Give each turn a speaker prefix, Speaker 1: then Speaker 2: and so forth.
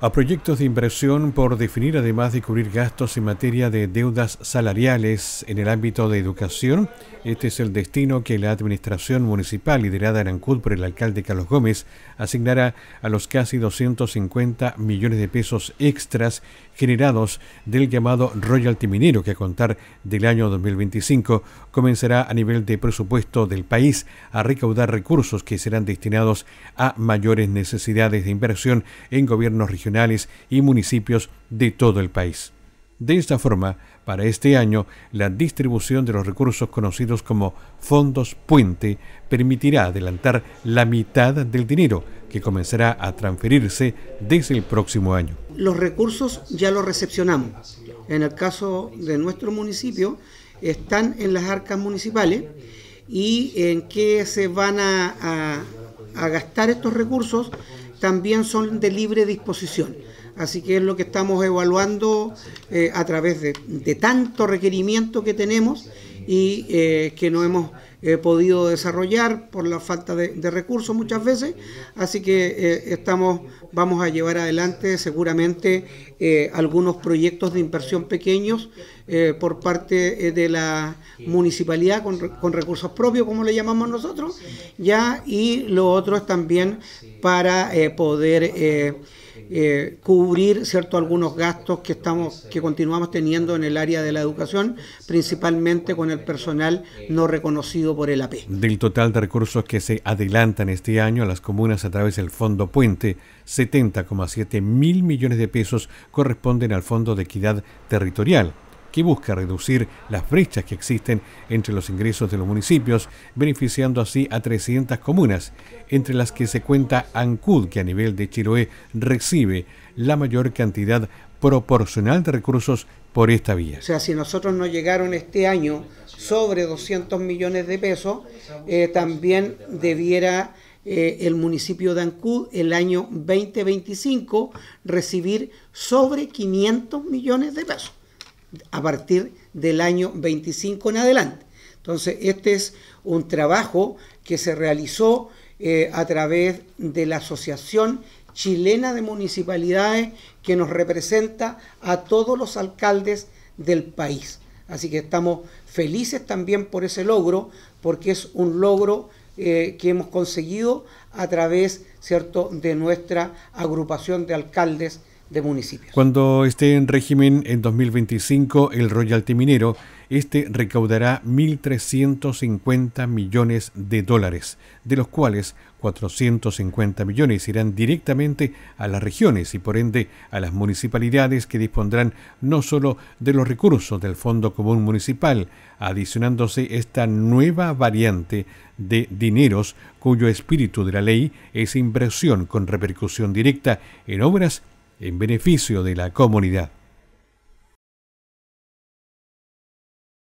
Speaker 1: a proyectos de inversión por definir, además de cubrir gastos en materia de deudas salariales en el ámbito de educación. Este es el destino que la Administración Municipal, liderada en Ancud por el alcalde Carlos Gómez, asignará a los casi 250 millones de pesos extras generados del llamado royalty minero que a contar del año 2025 comenzará a nivel de presupuesto del país a recaudar recursos que serán destinados a mayores necesidades de inversión en gobiernos regionales y municipios de todo el país. De esta forma, para este año, la distribución de los recursos conocidos como fondos puente permitirá adelantar la mitad del dinero que comenzará a transferirse desde el próximo año.
Speaker 2: Los recursos ya los recepcionamos. En el caso de nuestro municipio, están en las arcas municipales y en qué se van a gastar estos recursos también son de libre disposición. Así que es lo que estamos evaluando eh, a través de, tanto requerimiento que tenemos y eh, que no hemos he podido desarrollar por la falta de, recursos muchas veces. Así que eh, estamos, vamos a llevar adelante seguramente eh, algunos proyectos de inversión pequeños eh, por parte de la municipalidad con, recursos propios, como le llamamos nosotros, ya, y lo otro es también para poder... cubrir cierto algunos gastos que estamos que continuamos teniendo en el área de la educación principalmente con el personal no reconocido por
Speaker 1: el AP. Del total de recursos que se adelantan este año a las comunas a través del Fondo Puente, 70,7 mil millones de pesos corresponden al Fondo de Equidad Territorial que busca reducir las brechas que existen entre los ingresos de los municipios, beneficiando así a 300 comunas, entre las que se cuenta Ancud, que a nivel de Chiloé recibe la mayor cantidad proporcional de recursos por esta vía. O
Speaker 2: sea, si nosotros no llegaron este año sobre 200 millones de pesos, eh, también debiera eh, el municipio de Ancud el año 2025 recibir sobre 500 millones de pesos a partir del año 25 en adelante. Entonces, este es un trabajo que se realizó eh, a través de la Asociación Chilena de Municipalidades que nos representa a todos los alcaldes del país. Así que estamos felices también por ese logro, porque es un logro eh, que hemos conseguido a través ¿cierto? de nuestra agrupación de alcaldes de
Speaker 1: Cuando esté en régimen en 2025 el royalty minero, este recaudará 1.350 millones de dólares, de los cuales 450 millones irán directamente a las regiones y por ende a las municipalidades que dispondrán no solo de los recursos del Fondo Común Municipal, adicionándose esta nueva variante de dineros cuyo espíritu de la ley es inversión con repercusión directa en obras en beneficio de la comunidad.